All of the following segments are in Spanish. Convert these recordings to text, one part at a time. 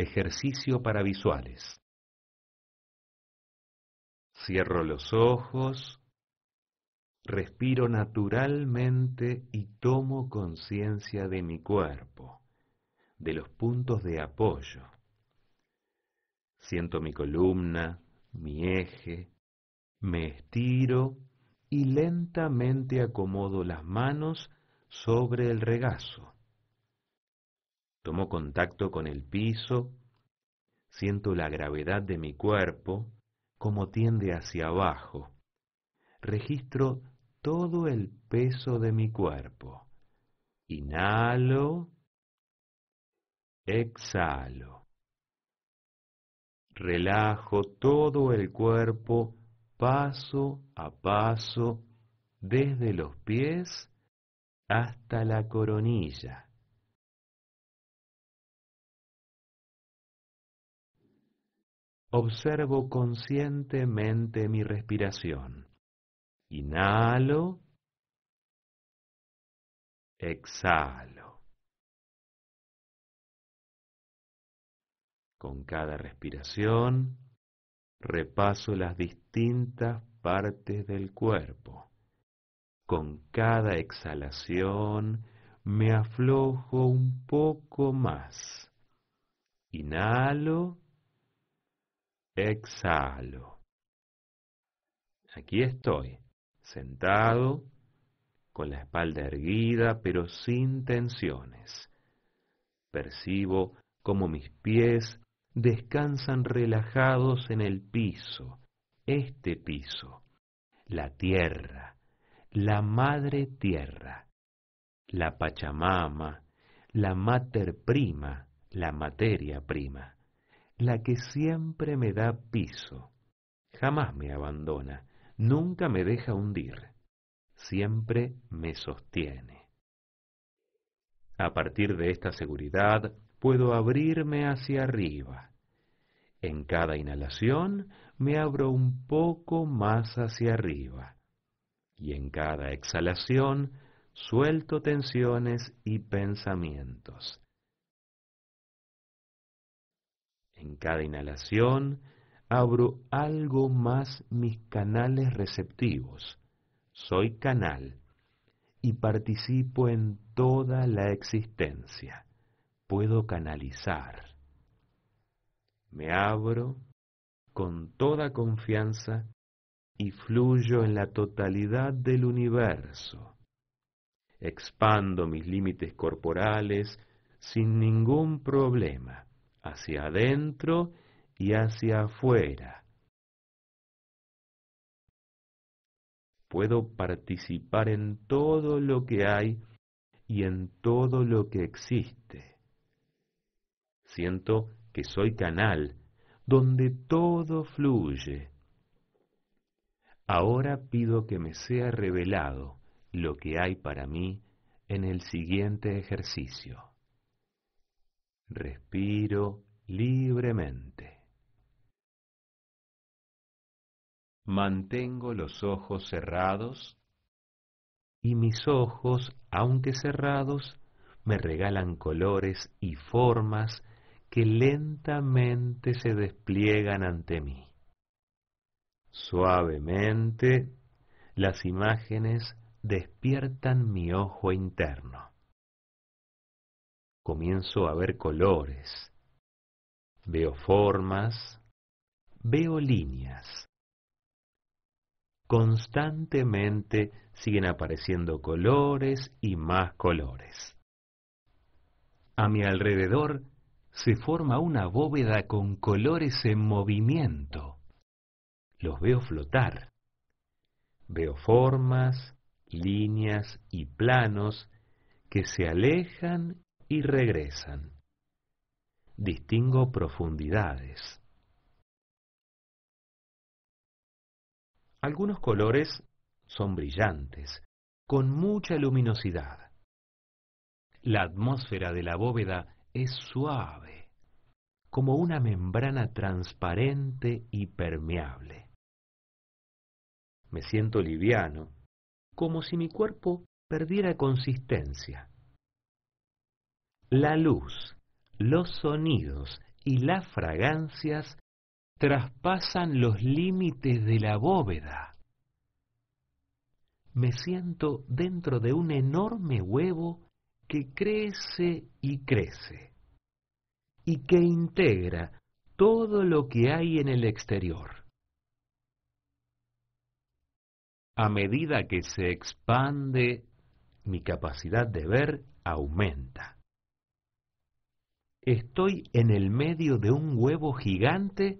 Ejercicio para visuales. Cierro los ojos, respiro naturalmente y tomo conciencia de mi cuerpo, de los puntos de apoyo. Siento mi columna, mi eje, me estiro y lentamente acomodo las manos sobre el regazo. Tomo contacto con el piso, siento la gravedad de mi cuerpo, como tiende hacia abajo. Registro todo el peso de mi cuerpo. Inhalo, exhalo. Relajo todo el cuerpo paso a paso desde los pies hasta la coronilla. observo conscientemente mi respiración. Inhalo, exhalo. Con cada respiración repaso las distintas partes del cuerpo. Con cada exhalación me aflojo un poco más. Inhalo, exhalo. Aquí estoy, sentado, con la espalda erguida, pero sin tensiones. Percibo como mis pies descansan relajados en el piso, este piso, la tierra, la madre tierra, la Pachamama, la mater prima, la materia prima la que siempre me da piso, jamás me abandona, nunca me deja hundir, siempre me sostiene. A partir de esta seguridad puedo abrirme hacia arriba. En cada inhalación me abro un poco más hacia arriba y en cada exhalación suelto tensiones y pensamientos. En cada inhalación, abro algo más mis canales receptivos. Soy canal y participo en toda la existencia. Puedo canalizar. Me abro con toda confianza y fluyo en la totalidad del universo. Expando mis límites corporales sin ningún problema hacia adentro y hacia afuera. Puedo participar en todo lo que hay y en todo lo que existe. Siento que soy canal donde todo fluye. Ahora pido que me sea revelado lo que hay para mí en el siguiente ejercicio. Respiro libremente. Mantengo los ojos cerrados y mis ojos, aunque cerrados, me regalan colores y formas que lentamente se despliegan ante mí. Suavemente, las imágenes despiertan mi ojo interno comienzo a ver colores, veo formas, veo líneas. Constantemente siguen apareciendo colores y más colores. A mi alrededor se forma una bóveda con colores en movimiento. Los veo flotar. Veo formas, líneas y planos que se alejan y regresan. Distingo profundidades. Algunos colores son brillantes, con mucha luminosidad. La atmósfera de la bóveda es suave, como una membrana transparente y permeable. Me siento liviano, como si mi cuerpo perdiera consistencia. La luz, los sonidos y las fragancias traspasan los límites de la bóveda. Me siento dentro de un enorme huevo que crece y crece y que integra todo lo que hay en el exterior. A medida que se expande, mi capacidad de ver aumenta. Estoy en el medio de un huevo gigante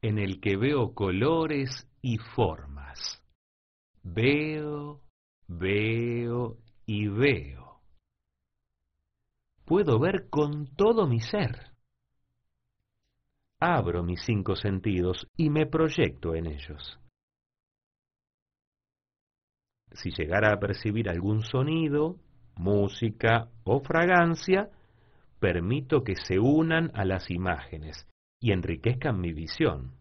en el que veo colores y formas. Veo, veo y veo. Puedo ver con todo mi ser. Abro mis cinco sentidos y me proyecto en ellos. Si llegara a percibir algún sonido, música o fragancia, permito que se unan a las imágenes y enriquezcan mi visión.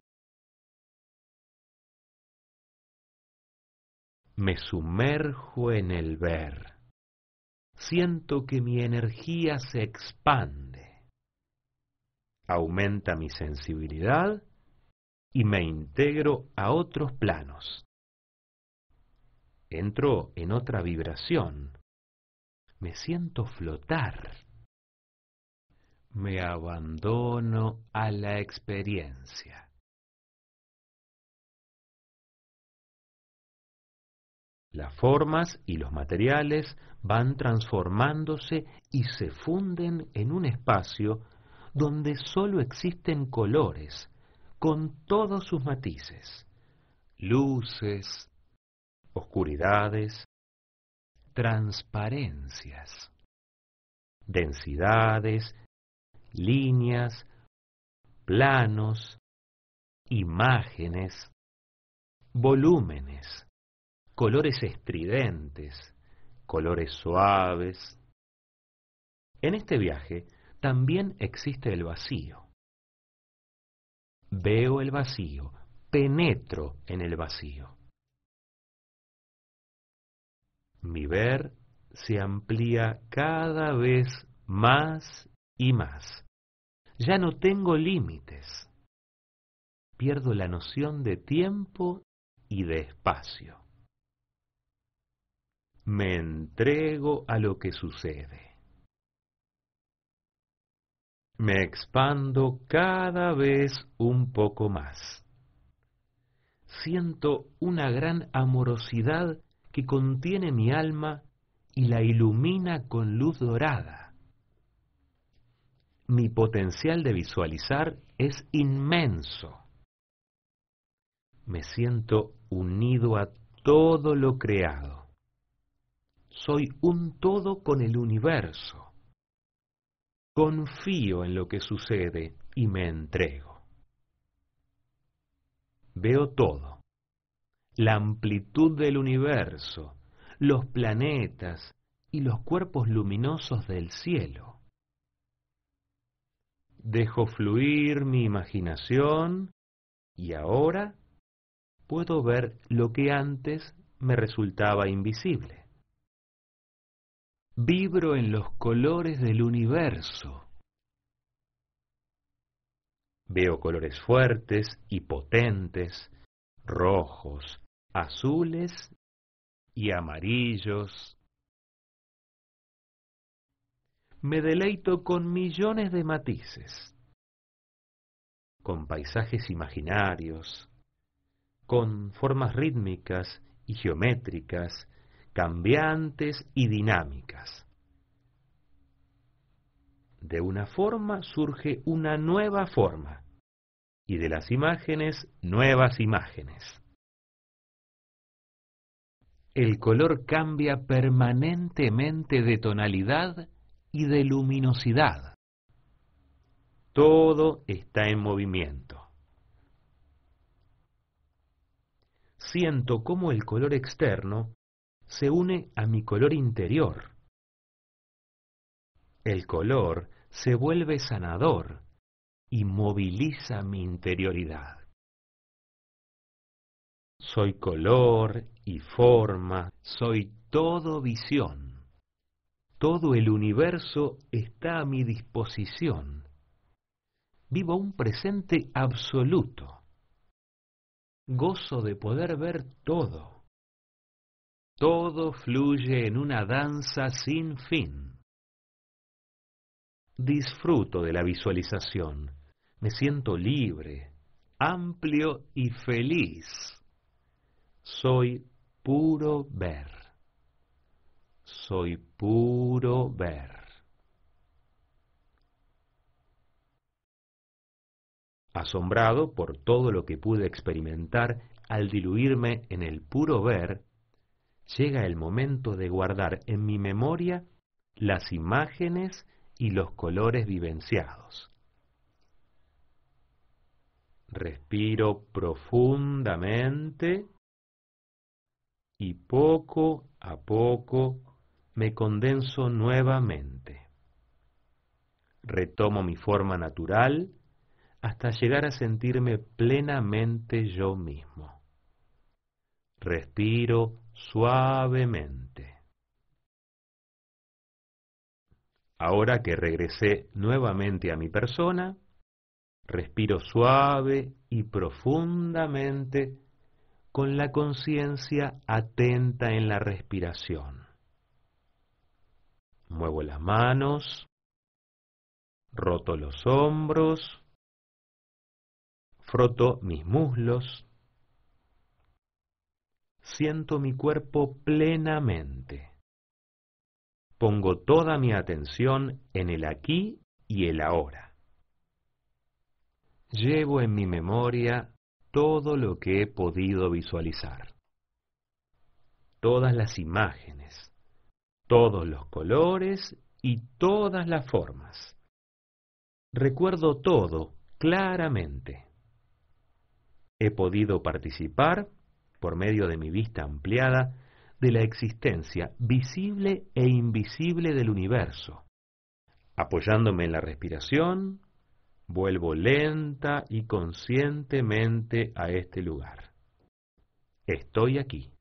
Me sumerjo en el ver. Siento que mi energía se expande. Aumenta mi sensibilidad y me integro a otros planos. Entro en otra vibración. Me siento flotar me abandono a la experiencia. Las formas y los materiales van transformándose y se funden en un espacio donde sólo existen colores, con todos sus matices, luces, oscuridades, transparencias, densidades líneas, planos, imágenes, volúmenes, colores estridentes, colores suaves. En este viaje también existe el vacío. Veo el vacío, penetro en el vacío. Mi ver se amplía cada vez más y más. Ya no tengo límites. Pierdo la noción de tiempo y de espacio. Me entrego a lo que sucede. Me expando cada vez un poco más. Siento una gran amorosidad que contiene mi alma y la ilumina con luz dorada mi potencial de visualizar es inmenso. Me siento unido a todo lo creado. Soy un todo con el universo. Confío en lo que sucede y me entrego. Veo todo. La amplitud del universo, los planetas y los cuerpos luminosos del cielo Dejo fluir mi imaginación y ahora puedo ver lo que antes me resultaba invisible. Vibro en los colores del universo. Veo colores fuertes y potentes, rojos, azules y amarillos, me deleito con millones de matices, con paisajes imaginarios, con formas rítmicas y geométricas, cambiantes y dinámicas. De una forma surge una nueva forma y de las imágenes nuevas imágenes. El color cambia permanentemente de tonalidad y de luminosidad. Todo está en movimiento. Siento cómo el color externo se une a mi color interior. El color se vuelve sanador y moviliza mi interioridad. Soy color y forma, soy todo visión. Todo el universo está a mi disposición. Vivo un presente absoluto. Gozo de poder ver todo. Todo fluye en una danza sin fin. Disfruto de la visualización. Me siento libre, amplio y feliz. Soy puro ver soy puro ver. Asombrado por todo lo que pude experimentar al diluirme en el puro ver, llega el momento de guardar en mi memoria las imágenes y los colores vivenciados. Respiro profundamente y poco a poco me condenso nuevamente. Retomo mi forma natural hasta llegar a sentirme plenamente yo mismo. Respiro suavemente. Ahora que regresé nuevamente a mi persona, respiro suave y profundamente con la conciencia atenta en la respiración. Muevo las manos, roto los hombros, froto mis muslos, siento mi cuerpo plenamente. Pongo toda mi atención en el aquí y el ahora. Llevo en mi memoria todo lo que he podido visualizar, todas las imágenes, todos los colores y todas las formas. Recuerdo todo claramente. He podido participar, por medio de mi vista ampliada, de la existencia visible e invisible del universo. Apoyándome en la respiración, vuelvo lenta y conscientemente a este lugar. Estoy aquí.